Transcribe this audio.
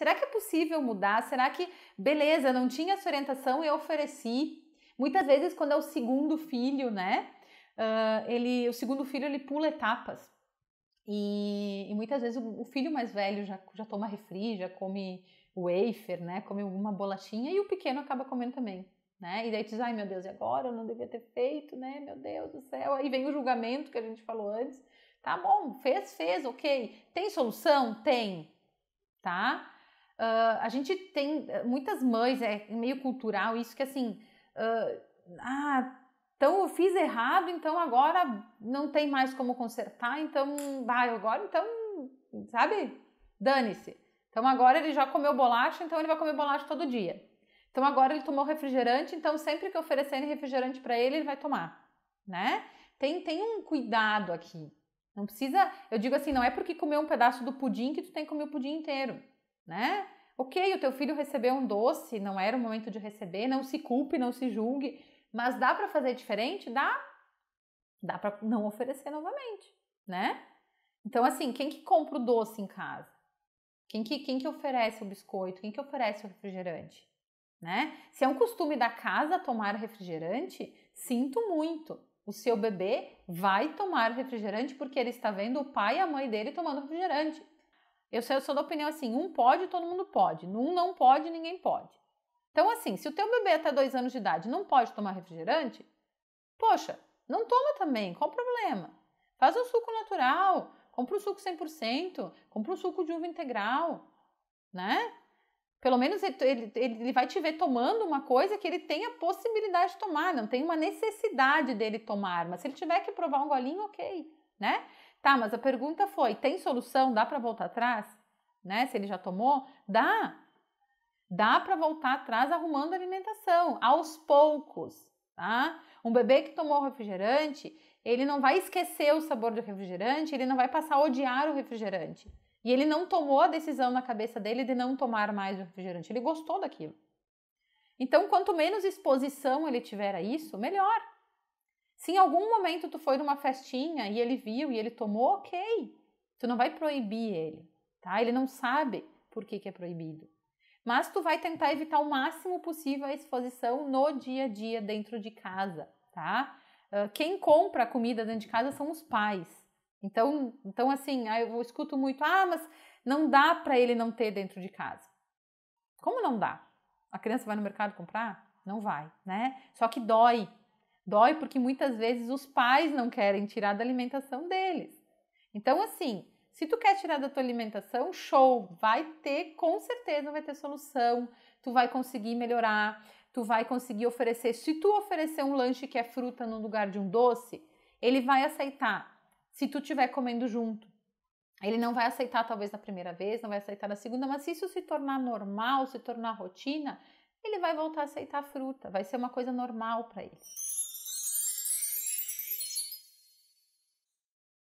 Será que é possível mudar? Será que, beleza, não tinha essa orientação e eu ofereci? Muitas vezes, quando é o segundo filho, né? Uh, ele, o segundo filho ele pula etapas. E, e muitas vezes o, o, filho mais velho já, já toma refri, já come wafer, né? Come alguma bolachinha e o pequeno acaba comendo também. Né? E daí tu diz, ai meu Deus, e agora? Eu não devia ter feito, né? Meu Deus do céu. Aí vem o julgamento que a gente falou antes. Tá bom, fez, fez, ok. Tem solução? Tem. Tá? Uh, a gente tem eh, muitas mães, é meio cultural isso, que assim, uh, ah, então eu fiz errado, então agora não tem mais como consertar, então vai, ah, agora então, sabe? Dane-se. Então agora ele já comeu bolacha, então ele vai comer bolacha todo dia. Então agora ele tomou refrigerante, então sempre que oferecerem refrigerante para ele, ele vai tomar, né? Tem, tem um cuidado aqui. Não precisa, eu digo assim, não é porque comer um pedaço do pudim que tu tem que comer o pudim inteiro né? Ok, o teu filho recebeu um doce, não era o momento de receber, não se culpe, não se julgue, mas dá para fazer diferente? Dá. Dá para não oferecer novamente, né? Então, assim, quem que compra o doce em casa? Quem que, quem que oferece o biscoito? Quem que oferece o refrigerante? Né? Se é um costume da casa tomar refrigerante, sinto muito. O seu bebê vai tomar refrigerante porque ele está vendo o pai e a mãe dele tomando refrigerante. Eu sou, eu sou da opinião assim: um pode, todo mundo pode. Um não pode, ninguém pode. Então, assim, se o teu bebê até tá dois anos de idade não pode tomar refrigerante, poxa, não toma também, qual o problema? Faz um suco natural, compra um suco 100%, compra um suco de uva integral, né? Pelo menos ele, ele, ele vai te ver tomando uma coisa que ele tem a possibilidade de tomar, não tem uma necessidade dele tomar, mas se ele tiver que provar um golinho, ok, né? Tá, mas a pergunta foi: tem solução? Dá para voltar atrás? Né? Se ele já tomou? Dá. Dá para voltar atrás arrumando a alimentação, aos poucos, tá? Um bebê que tomou refrigerante, ele não vai esquecer o sabor do refrigerante, ele não vai passar a odiar o refrigerante. E ele não tomou a decisão na cabeça dele de não tomar mais o refrigerante, ele gostou daquilo. Então, quanto menos exposição ele tiver a isso, melhor. Se em algum momento tu foi numa festinha e ele viu e ele tomou, ok. Tu não vai proibir ele, tá? Ele não sabe por que, que é proibido. Mas tu vai tentar evitar o máximo possível a exposição no dia a dia dentro de casa, tá? Ah, quem compra comida dentro de casa são os pais. Então, então assim, ah, eu escuto muito, ah, mas não dá para ele não ter dentro de casa. Como não dá? A criança vai no mercado comprar? Não vai, né? Só que dói, Dói porque muitas vezes os pais não querem tirar da alimentação deles. Então, assim, se tu quer tirar da tua alimentação, show, vai ter, com certeza vai ter solução, tu vai conseguir melhorar, tu vai conseguir oferecer. Se tu oferecer um lanche que é fruta no lugar de um doce, ele vai aceitar. Se tu estiver comendo junto, ele não vai aceitar talvez na primeira vez, não vai aceitar na segunda, mas se isso se tornar normal, se tornar rotina, ele vai voltar a aceitar a fruta, vai ser uma coisa normal para ele.